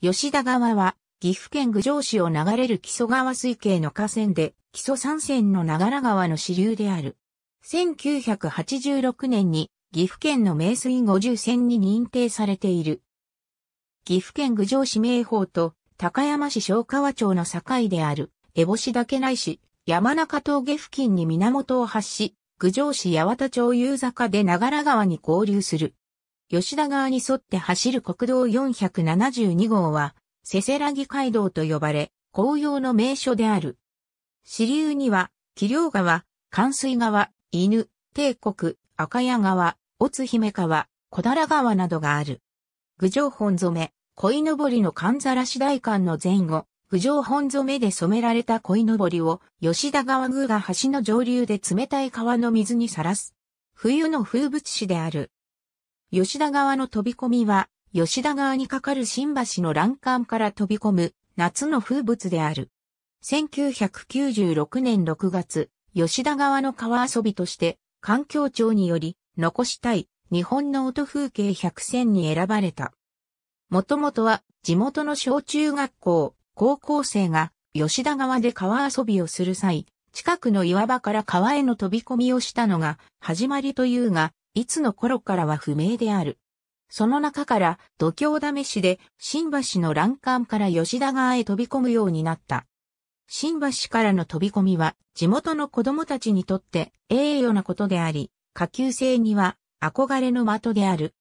吉田川は、岐阜県郡上市を流れる木曽川水系の河川で、木曽三川の長良川の支流である。1986年に、岐阜県の名水五十線に認定されている。岐阜県郡上市名宝と、高山市小川町の境である、烏帽子岳内市、山中峠付近に源を発し、郡上市八幡町夕坂で長良川に合流する。吉田川に沿って走る国道472号は、せせらぎ街道と呼ばれ、紅葉の名所である。支流には、気量川、関水川、犬、帝国、赤谷川、乙姫川、小平川などがある。郡上本染め、鯉のぼりのかざらし大館の前後、郡上本染めで染められた鯉のぼりを、吉田川宮が橋の上流で冷たい川の水にさらす。冬の風物詩である。吉田川の飛び込みは、吉田川に架かる新橋の欄干から飛び込む夏の風物である。1996年6月、吉田川の川遊びとして、環境庁により、残したい日本の音風景100選に選ばれた。もともとは地元の小中学校、高校生が吉田川で川遊びをする際、近くの岩場から川への飛び込みをしたのが始まりというが、いつの頃からは不明である。その中から度胸試しで新橋の欄干から吉田川へ飛び込むようになった。新橋からの飛び込みは地元の子供たちにとって栄誉なことであり、下級生には憧れの的である。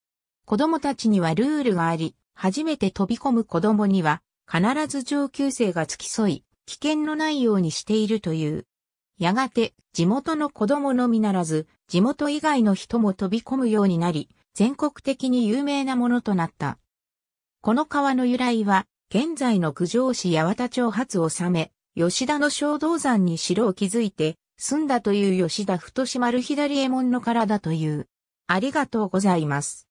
子供たちにはルールがあり、初めて飛び込む子供には必ず上級生が付き添い、危険のないようにしているという。やがて地元の子供のみならず、地元以外の人も飛び込むようになり、全国的に有名なものとなった。この川の由来は、現在の九条市八幡町発を治め、吉田の小道山に城を築いて、住んだという吉田太島丸左衛門の体だという。ありがとうございます。